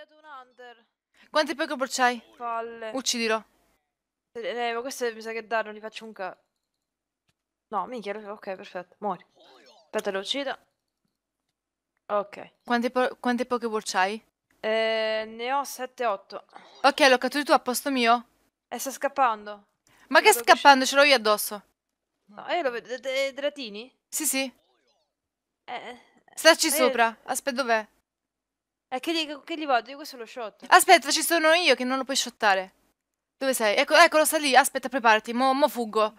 sbagliato un under. Quanti Pokéball c'hai? Palle. Uccidilo. Eh, eh ma questo mi sa che danno, gli faccio un ca... No, minchia, ok, perfetto, muori. Aspetta, lo uccido. Ok. Quanti, po quanti Pokéball c'hai? Eh, ne ho 7-8. Ok, l'ho catturato tu a posto mio? E sta scappando. Ma che scappando? Ce l'ho io addosso. No, io lo vedo. Dratini? Sì, sì. Eh, Starci eh, sopra. Aspetta, dov'è? E eh, che, li, che gli vado? Io questo lo shot. Aspetta, ci sono io che non lo puoi shottare. Dove sei? Ecco, eccolo, sta lì. Aspetta, preparati. Mo, mo fuggo.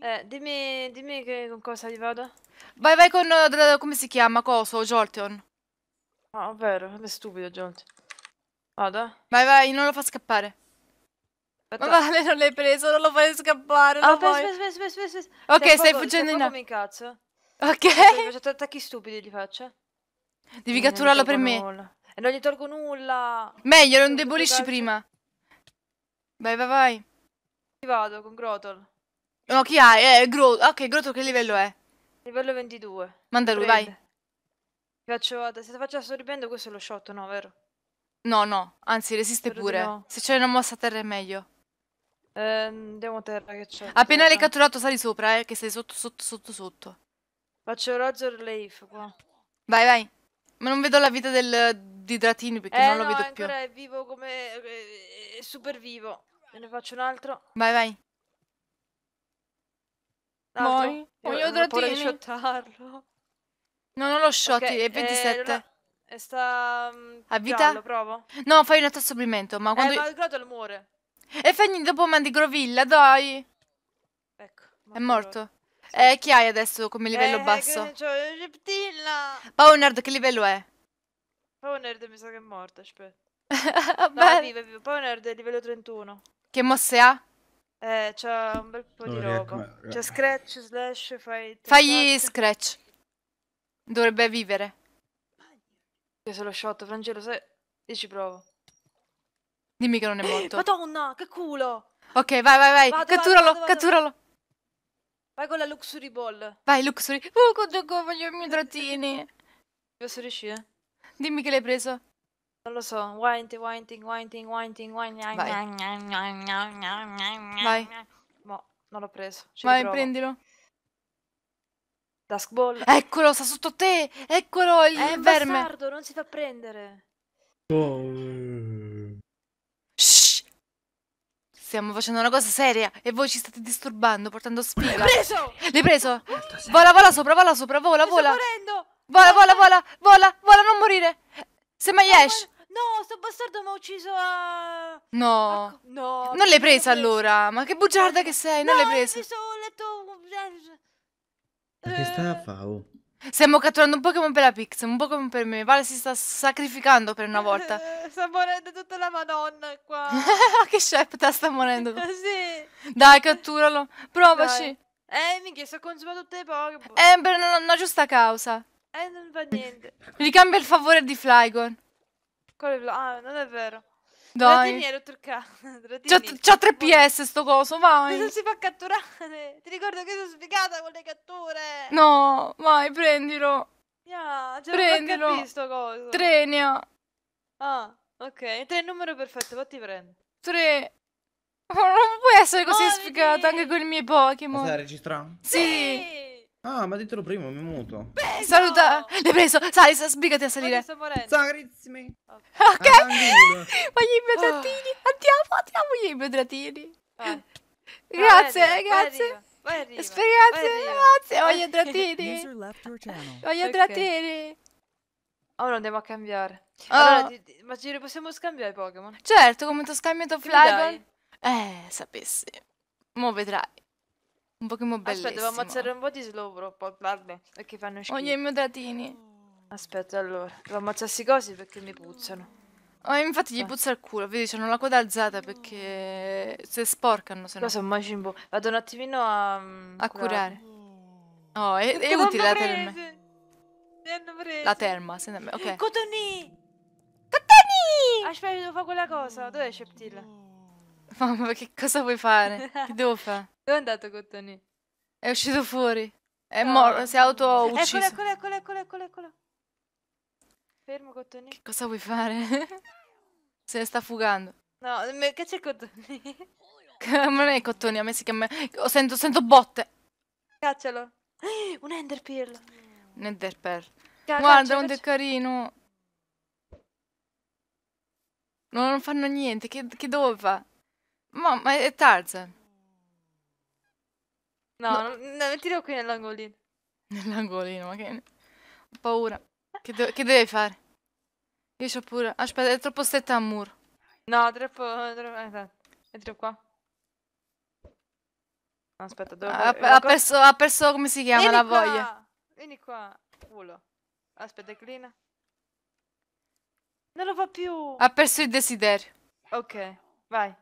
Eh, dimmi, dimmi che, con cosa gli vado. Vai, vai con... Eh, come si chiama? Coso? Jolteon. Ah, vero. È stupido, Jolteon. Vado? Vai, vai, non lo fa scappare. Aspetta. Ma vale, non l'hai preso, non lo fai scappare. Ah, aspetta, aspetta, aspetta, aspetta. Ok, stai, stai fuggendo in là. mi incazzo. Ok. Faccio attacchi stupidi, li faccio. Devi catturarlo per me. E non gli tolgo nulla. Meglio, lo indebolisci prima. Vai, vai, vai. Ci vado con Grotol. No, chi hai? Eh, Grotol. Ok, Grotol che livello è? Livello 22. Manda lui, vai. Faccio, se ti faccio assorbendo questo è lo shot, no, vero? No, no, anzi resiste Spero pure. No. Se c'è una mossa a terra è meglio. Ehm, andiamo a terra che c'è. Appena l'hai catturato sali sopra, eh, che sei sotto, sotto, sotto, sotto. Faccio Roger Leif qua. Vai, vai. Ma non vedo la vita del, di Dratini perché eh, non lo no, vedo più. ancora è vivo come... È eh, super vivo. Ne faccio un altro. Vai, vai. Muori. Voglio Dratini. Non shottarlo. No, non lo shotti, okay, è 27. Eh, e sta... Mm, A vita? Giallo, provo. No, fai un altro supplemento, ma eh, quando... Eh, ma il Grotol muore. E fai niente, dopo mandi Grovilla, dai. Ecco. È morto. Eh, chi hai adesso come livello eh, basso? Cioè, reptilla! Pawnerd, che livello è? Pawnerd mi sa che è morto, aspetta. no, viva, viva. Pawnerd è livello 31. Che mosse ha? Eh, c'ha un bel po' di roba. C'è eh. scratch, slash, fai... Fagli scratch. Dovrebbe vivere. Io se lo shot, Frangelo, se... Io ci provo. Dimmi che non è morto. Madonna, che culo! Ok, vai, vai, vai. Vado, catturalo, vado, vado, catturalo. Vai con la Luxury Ball. Vai, Luxury. Uh, con quanto voglio i miei trattini. posso riuscire? Dimmi che l'hai preso. Non lo so. Winding, winding, winding, winding, winding. Vai. Vai. No, non l'ho preso. Ci Vai, prendilo. prendilo. Ball. Eccolo, sta sotto te. Eccolo, il È verme. Bastardo, non si fa prendere. Oh. Eh. Stiamo facendo una cosa seria e voi ci state disturbando, portando sfiga. L'hai preso! L'hai preso? Vola, vola sopra, vola sopra, vola, Mi vola. Sto morendo! Vola, vola, vola, vola, vola, non morire. Semmai no, esci. No, sto bastardo mi ha ucciso a... No. A... No. Non l'hai presa allora? Ma che bugiarda che sei, non no, l'hai presa. No, ho letto... Perché eh, sta a favo? Oh? Stiamo catturando un Pokémon per la Pix, un Pokémon per me. Vale si sta sacrificando per una volta. sta morendo tutta la madonna qua. che Shepta sta morendo. sì. Dai, catturalo. Provaci. Dai. Eh, minchia, sto consumando tutte le Pokémon. Eh, per una, una, giusta causa. Eh, non va niente. Ricambia il favore di Flygon. Ah, non è vero. Dai. ero truccato. C'ha tre PS sto coso, vai. Non si fa catturare. Ti ricordo che sono sfigata con le catture. No, vai, prendilo. Yeah, già prendilo. sto coso. Trenia. Ah, ok. Tre numero perfetto, poi ti prendo. 3. Non puoi essere così oh, sfigata anche con i miei Pokémon. Ma stai registrando? sì. sì. Ah, ma ditelo prima, mi muto. Prego! Saluta! L'hai preso! Sali, sbrigati a salire! Sto Sagrizzimi! Ok! Voglio ah, i gli ah. Andiamo, andiamo gli imbedratini! Ah. Grazie, vai, grazie! Vai, arriva, grazie, grazie! Voglio idratini! Voglio idratini! Ora oh, andiamo a cambiare. Ah. Allora, oh. ti, ti, ma ci possiamo scambiare i Pokémon? Certo, come ti ho scambiato Flygon. Eh, sapessi. Mo vedrai. Un Pokémon ah, cioè, bellissimo. Aspetta, devo ammazzare un po' di Slowbro, vabbè, perché fanno schifo. i miei emodratini. Aspetta, allora, devo ammazzarsi così perché mi puzzano. Oh, infatti gli eh. puzza il culo, vedi, hanno la coda alzata perché se sporcano, se no. Cosa Majin Vado un attimino a... Mm, a curare. Oh, è, è utile la terma. La terma, se ne... ok. Cotoni! Cotoni! Aspetta, devo fare quella cosa. Dov'è Sceptilla? Mamma, che cosa vuoi fare? che devo fare? Dove è andato Cottoni? È uscito fuori. È no. morto, si è auto eh, ucciso. Eccolo, eccolo, eccolo, eccolo, eccolo. Fermo Cottoni. Che cosa vuoi fare? Se ne sta fugando. No, che c'è Cottoni? non è Cottoni, a me si chiama... Oh, sento, sento botte. Caccialo. Un Ender Un Ender Caccia, Guarda, caccia, è carino. No, non fanno niente, che, che dove fa? Ma, ma è Tarzan. No, no. Non, non mi qui nell'angolino. Nell'angolino, ma che... Ho paura. Che, de che devi fare? Io ho paura. Aspetta, è troppo stretta al muro. No, troppo... troppo... Entri eh, esatto. qua. aspetta, dove... Ha, ha, perso, ha perso, come si chiama, Vieni la qua! voglia. Vieni qua, culo. Aspetta, declina. Non lo fa più! Ha perso il desiderio. Ok, vai.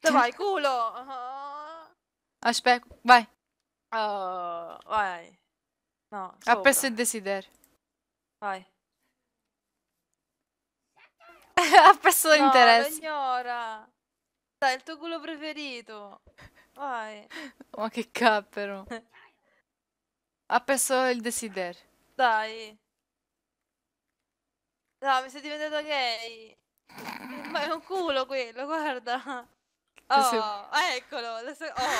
Dove vai, culo! Oh. Aspetta, vai. Oh, vai. No, sopra. Appesso il desiderio. Vai. ha perso no, l'interesse. ignora. Dai, il tuo culo preferito. Vai. Ma che cappero. ha perso il desiderio. Dai. No, mi sei diventata gay. Ma è un culo quello, guarda. Oh, se... eccolo! La so... oh. ah,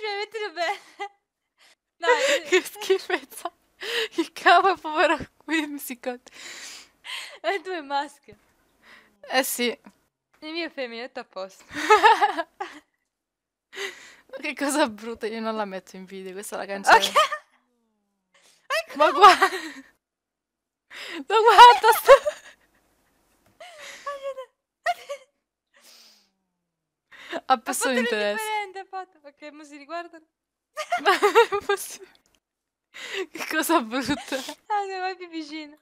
cioè, mettilo bene. No, eh, che schifezza. Il capo è povero Whimsicott. E tu è maschio. Eh sì. Il mio è femminetto a posto. che cosa brutta, io non la metto in video, questa è la cancello. Okay. Ma guarda... Ma guarda, sto... Ha perso l'interesse. Ha fatto perché mo si riguardano. Ma è Che cosa brutta. Ah, ne vai più vicino.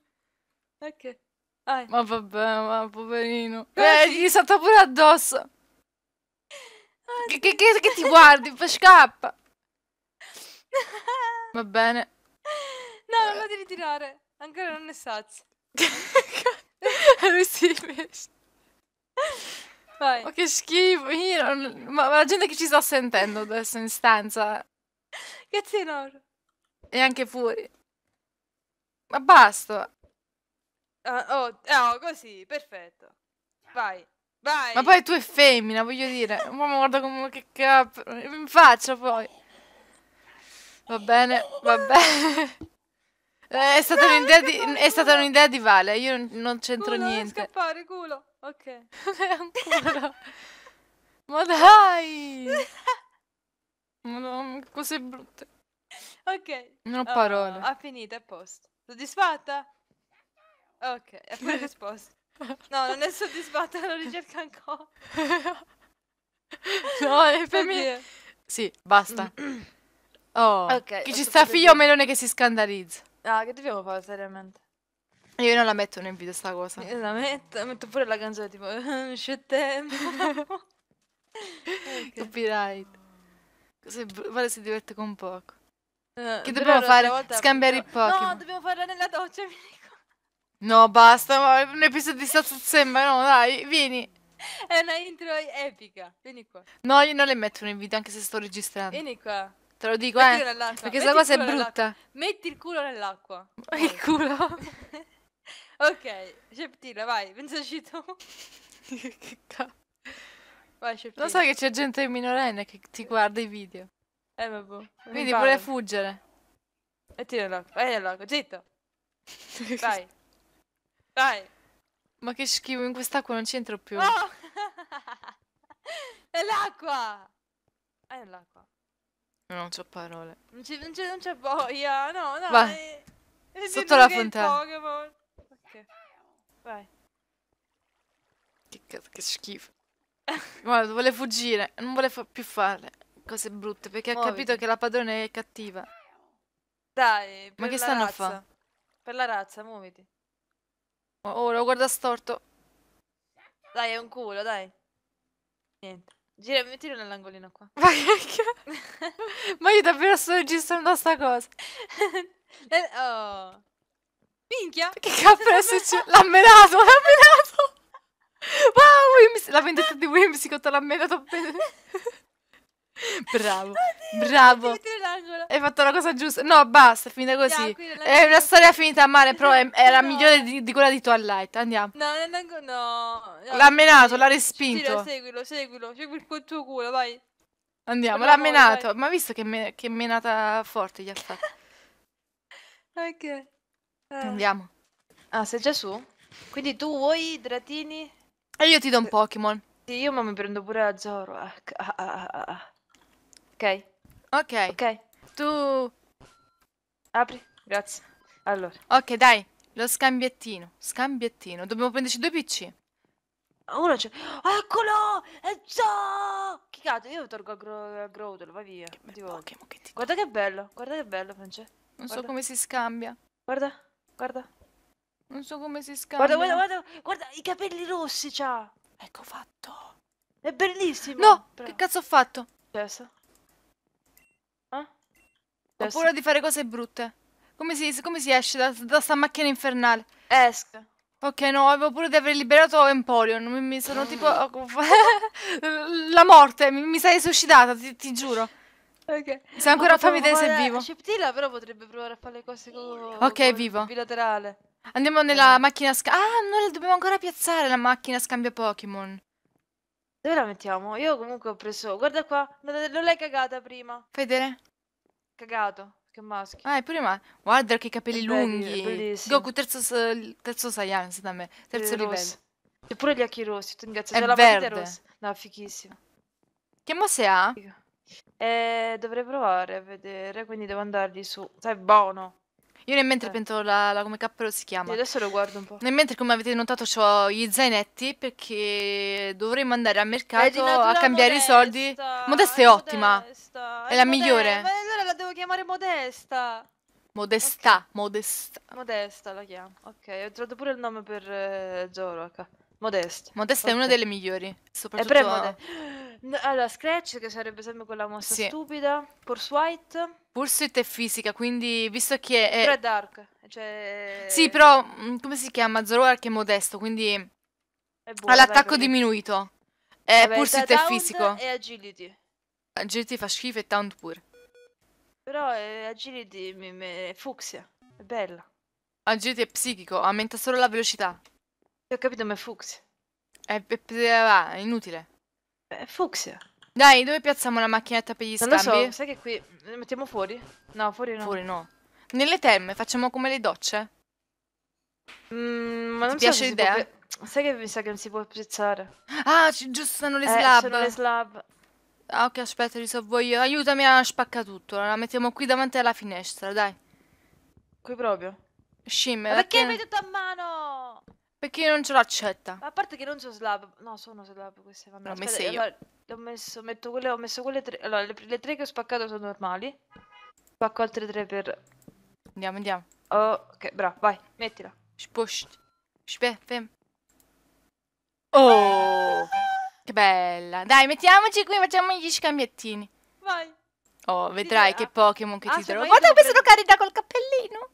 Ok. Vai. Ma vabbè, ma poverino. Eh, gli salta pure addosso. Ah, che, che, che, che ti guardi? Fa scappa. Va bene. No, non lo devi tirare. Ancora non è sazio. Lui si invece. Vai. Ma che schifo, non... ma, la gente che ci sta sentendo adesso in stanza. Grazie enorme. E anche fuori. Ma basta. Ah, oh, eh, oh, così, perfetto. Vai, vai. Ma poi tu è femmina, voglio dire. ma guarda come che cap... In faccia poi. Va bene, va bene. Eh, è stata un'idea di, è stata un'idea di Vale, io non c'entro niente. Non scappare, culo. Ok. Ancora. Ma dai! Madonna, che cose brutte. Ok. Non ho oh, parole. Oh, ha finito, è posto. Soddisfatta? Ok, è pure risposta. No, non è soddisfatta, lo ricerca ancora. no, è per me. Sì, basta. Oh, okay, chi ci sta figlio o melone che si scandalizza. Ah, che dobbiamo fare seriamente? Io non la metto nel video sta cosa. Io la metto, metto pure la canzone tipo Shut tempo. Copyright. Così vale si diverte con poco. Uh, che dobbiamo fare? Scambiare i Pokémon. No, dobbiamo farla nella doccia, mi No, basta, ma un episodio di Satsu Sembra, no, dai, vieni. È una intro epica, vieni qua. No, io non le metto nel video, anche se sto registrando. Vieni qua. Te lo dico, Mettilo eh. Perché questa cosa è brutta. Metti il culo nell'acqua. Il culo? Ok, Sceptina, vai, pensaci tu. che cazzo. Vai, Sceptina. Lo sai che c'è gente minorenne che ti guarda i video. Eh, vabbè. Quindi vuole fuggire. E tiralo, vai allora, zitto. Vai. Vai. Ma che schifo, in quest'acqua non c'entro più. No! È l'acqua! Ah, è l'acqua. Non c'ho parole. Non c'è, non c'è, non c'è boia, no, no. Vai. È... Sotto la fontana. Vai. Che cazzo, che schifo. Guarda, vuole fuggire, non vuole più fare cose brutte perché Muoviti. ha capito che la padrona è cattiva. Dai, ma che stanno razza. a fare? Per la razza, muoviti. Oh, lo guarda storto. Dai, è un culo, dai. Niente. Gira, mettilo nell'angolino qua. Ma che Ma io davvero sto registrando sta cosa. Eh, oh. Minchia! Che KSC? L'ha menato, l'ha menato! Wow, la vendetta di Whimsicott l'ha menato bene. Bravo, Oddio, bravo. Hai fatto la cosa giusta. No, basta, è finita così. Yeah, è una storia finita male, però è, era no. migliore di, di, quella di Twilight. Andiamo. No, no, no. no l'ha menato, l'ha respinto. Sì, seguilo, seguilo, segui il tuo culo, vai. Andiamo, l'ha menato. Vai. Ma visto che, me, che menata forte gli ha fatto. ok. Eh. Andiamo. Ah, sei già su? Quindi tu vuoi i dratini? E io ti do un Pokémon. Sì, io ma mi prendo pure la Zoro. Eh. Ah, ah, ah, ah, ah, ok. Ok. Ok. Tu... Apri, grazie. Allora. Ok, dai. Lo scambiettino. Scambiettino. Dobbiamo prenderci due PC. Uno c'è. Eccolo! È Zoro! Che cazzo, io torgo a, Gro a Growdle, vai via. Che Guarda che bello, guarda che bello, Francesco. Non guarda. so come si scambia. Guarda. Guarda. Non so come si scambia. Guarda, guarda, guarda, guarda i capelli rossi c'ha. Ecco fatto. È bellissimo. No, Però... che cazzo ho fatto? Testa. Eh? Ho paura di fare cose brutte. Come si, come si esce da, da sta macchina infernale? Esca. Ok, no, avevo paura di aver liberato Empoleon. Mi, mi sono tipo... Oh, La morte, mi, mi sei suscitata, ti, ti giuro. Ok. Se ancora fammi vedere se è vivo. Ceptila cioè, però potrebbe provare a fare le cose con Ok, è vivo. bilaterale. Andiamo nella macchina scambio. Ah, noi dobbiamo ancora piazzare la macchina scambio Pokémon. Dove la mettiamo? Io comunque ho preso. Guarda qua, non l'hai cagata prima. Fai vedere. Cagato. Che maschio. Ah, è pure ma. Guarda che capelli eh, è lunghi. Bellissimo. Goku terzo, terzo Saiyan, da me. Terzo livello. E pure gli occhi rossi. Tu ingazzi. È verde. No, fichissimo. Che mosse ha? Figa. Eh, dovrei provare a vedere, quindi devo andargli su. Sai, buono. Io nel mentre Eh. penso la, la- come cappello si Sì, chiama. adesso lo guardo un po'. Nel mentre, come avete notato, ho gli zainetti perché dovremmo andare al mercato a natura cambiare i soldi. modesta, eh, Modesta è ottima. modesta, È la migliore. Ma allora la devo chiamare Modesta. Modestà, modestà. Modesta la chiamo. Ok, ho trovato pure il nome per eh, Zoroark. Modesta. Modesta è una delle migliori. Soprattutto... È premode. No, allora, Scratch, che sarebbe sempre quella mossa Sì. stupida. Pursuit. Pursuit è fisica, quindi visto che è... Però è dark. Cioè... Sì, però mm, come si chiama? Zoroark è modesto, quindi è buona, ha l'attacco dai, diminuito. Eh, Vabbè, Pursuit è fisico. E agility. Agility fa schifo e Taunt pure. Però eh, agility mi- mi- è fucsia. È bella. Agility è psichico, aumenta solo la velocità. Io ho capito, ma è fucsia. È, è- è- eh, va, è inutile. Beh, fucsia. Dai, dove piazziamo la macchinetta per gli non scambi? lo so, sai che qui... Le mettiamo fuori? No, fuori no. Fuori no. Nelle terme, facciamo come le docce? Mm, ma non Ti piace so l'idea? Può... Sai che mi sa che non si può piazzare. Ah, giusto, sono le eh, slab. sono le slab. Ah, ok, aspetta, risolvo io. Aiutami a spaccare tutto. La mettiamo qui davanti alla finestra, dai. Qui proprio? Scimmia. Ma perché hai tutto a mano? Perché non ce l'accetta. A parte che non sono slab, no, sono slab queste. Vabbè, L'ho messo io. Allora, ho messo, metto quelle, ho messo quelle tre. Allora, le, le, tre che ho spaccato sono normali. Spacco altre tre per. Andiamo, andiamo. Oh, ok, bravo, vai, mettila. Spush. Spem. Oh, che bella. Dai, mettiamoci qui, facciamo gli scambiettini. Vai. Oh, vedrai che Pokémon che ah, ti trovo. Guarda, questa sono carina col cappellino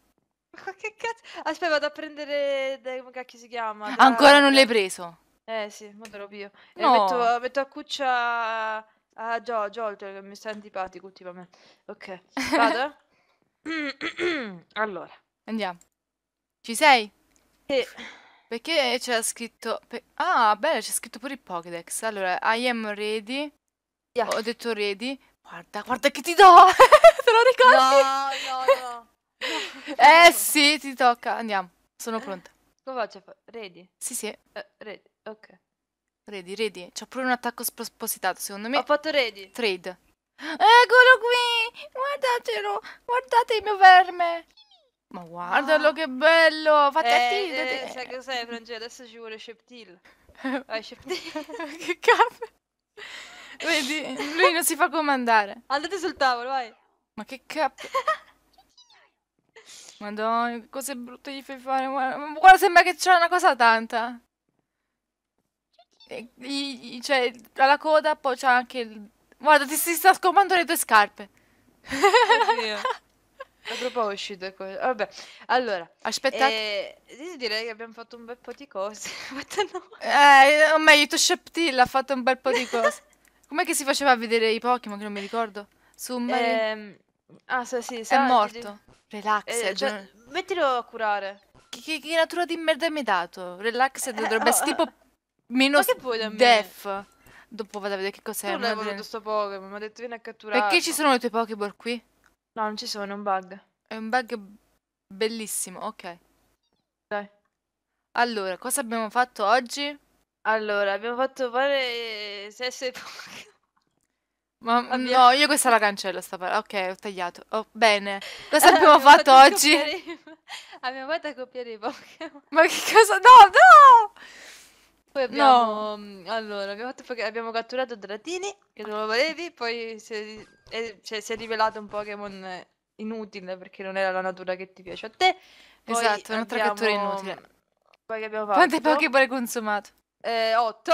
che cazzo? Aspetta, vado a prendere. Dai, come cacchio si chiama? Da... Ancora non l'hai preso? Eh sì, ma te lo pio. No. metto, metto a cuccia a Gio, Gio, che mi sta antipatico ultimamente. Ok, vado? allora. Andiamo. Ci sei? Sì. Perché c'è scritto... Ah, bello, c'è scritto pure il Pokédex. Allora, I am ready. Yeah. Ho detto ready. Guarda, guarda che ti do! Te lo ricordi? No, no, no. Eh sì, ti tocca. Andiamo. Sono pronta. Come faccio? Ready? Sì, sì. Uh, eh, ready, ok. Ready, ready. C'ho pure un attacco spropositato, secondo me. Ho fatto ready. Trade. Eccolo qui! Guardatelo! Guardate il mio verme! Ma guardalo ah. che bello! Fate eh, attività! Eh, sai cioè, che sai, Francesco? Adesso ci vuole Sheptil. Vai, Sheptil. che cazzo! Vedi, lui non si fa comandare. Andate sul tavolo, vai! Ma che cazzo! Madonna, che cose brutte gli fai fare. Guarda, guarda sembra che c'è una cosa tanta. E, gli, gli, cioè, alla coda poi c'è anche il... Guarda, ti si sta scomando le tue scarpe. Oddio. È proprio uscito Vabbè, allora, aspettate. Eh, direi che abbiamo fatto un bel po' di cose. eh, o meglio, Tosheptil ha fatto un bel po' di cose. Com'è che si faceva a vedere i Pokémon? Che non mi ricordo. Su un bel... Eh, Ah, sì, sì, È sai, morto. Relax. Eh, cioè, mettilo a curare. Che, che- che natura di merda mi hai dato? Relax Eh, dovrebbe essere oh. tipo meno che vuoi da me? def. Dopo vado a vedere che cos'è. non l'hai una voluto sto Pokémon, mi ha detto vieni a catturare. Perché ci sono i tuoi Pokéball qui? No, non ci sono, è un bug. È un bug bellissimo, ok. Dai. Allora, cosa abbiamo fatto oggi? Allora, abbiamo fatto fare eh, sesso Pokémon. Ma mm, Abbiamo- no, io questa la cancello sta parola. Ok, ho tagliato. Oh, bene. Cosa abbiamo Abbiamo fatto fatto oggi? accoppiare Abbiamo fatto a copiare i Pokémon. Ma che cosa? No, no! Poi abbiamo. mm, Allora, abbiamo, fatto poche- abbiamo catturato Dratini, che non lo volevi, poi si è, eh, cioè, si è rivelato un Pokémon inutile perché non era la natura che ti piace a te. Poi Esatto, è un'altra cattura inutile. Poi che abbiamo Quante Pokémon hai consumato? Eh, otto.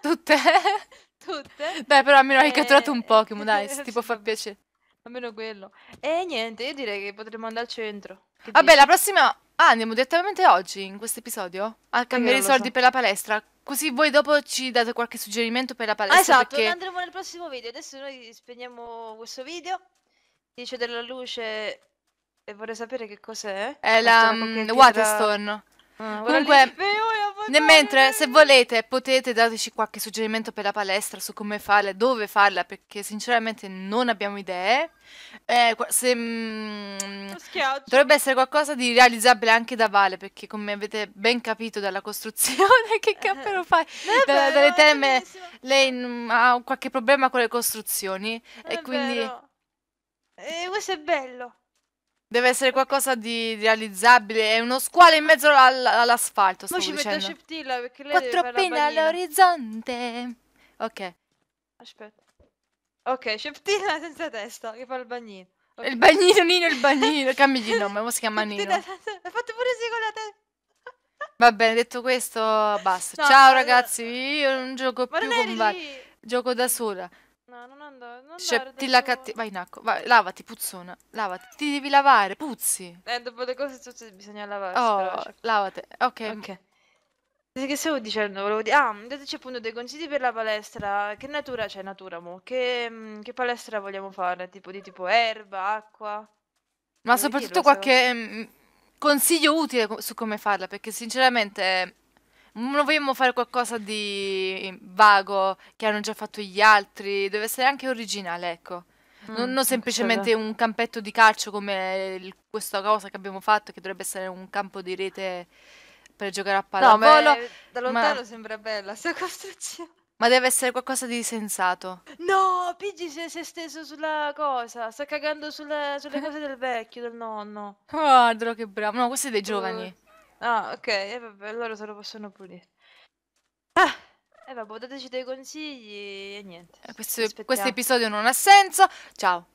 Tutte? tutte. Dai, però almeno hai eh, catturato un Pokémon, dai, se ti può far piacere. Almeno quello. E niente, io direi che potremmo andare al centro. Che Vabbè, dici? la prossima... Ah, andiamo direttamente oggi, in questo episodio? A cambiare i soldi so. per la palestra. Così voi dopo ci date qualche suggerimento per la ah, palestra. Ah, esatto, perché... andremo nel prossimo video. Adesso noi spegniamo questo video. Dice della luce... E vorrei sapere che cos'è. È la, um, Waterstone. Ah, Comunque, eh, nel mentre, se volete, potete dateci qualche suggerimento per la palestra su come farla, dove farla, perché sinceramente non abbiamo idee. Eh, se, mm, dovrebbe essere qualcosa di realizzabile anche da Vale, perché come avete ben capito dalla costruzione che eh, cappero fai, eh, da, vero, dalle teme, lei mm, ha qualche problema con le costruzioni. È e quindi... Eh, questo è bello. Deve essere qualcosa di realizzabile. È uno squalo in mezzo all all'asfalto. Poi ci dicendo. metto Sheptila perché lei Quattro penne all'orizzonte. Ok. Aspetta. Ok, Sheptila senza testa che fa il bagnino. Okay. Il bagnino, Nino, il bagnino. Cambi di nome, come si chiama Nino? Hai fatto pure sì con la testa. Va bene, detto questo, basta. No, Ciao ragazzi, io non gioco ma più non con... Gioco da sola andare, non Cioè, andare ti la cattiva. Vai in acqua. Vai, lavati, puzzona. Lavati. Ti devi lavare, puzzi. Eh, dopo le cose tutte bisogna lavarsi. Oh, cioè. lavate. Ok. Ok. Che stavo dicendo? Volevo dire... Ah, dateci appunto dei consigli per la palestra. Che natura c'è, cioè natura, mo? Che, mm, che palestra vogliamo fare? Tipo di tipo erba, acqua? Ma soprattutto qualche mh, mm, consiglio utile su come farla, perché sinceramente non vogliamo fare qualcosa di vago che hanno già fatto gli altri, deve essere anche originale, ecco. Mm, non, non, semplicemente un campetto di calcio come il, questa cosa che abbiamo fatto, che dovrebbe essere un campo di rete per giocare a pallavolo. No, da lontano ma... sembra bella questa costruzione. Ma deve essere qualcosa di sensato. No, Pidgey si, si è, steso sulla cosa. Sta cagando sulle, sulle cose del vecchio, del nonno. Guardalo oh, che bravo. No, questi dei giovani. Ah, ok, e eh, vabbè, allora se lo possono pulire. Ah, e eh, vabbè, dateci dei consigli e niente. Eh, questo, questo episodio non ha senso. Ciao.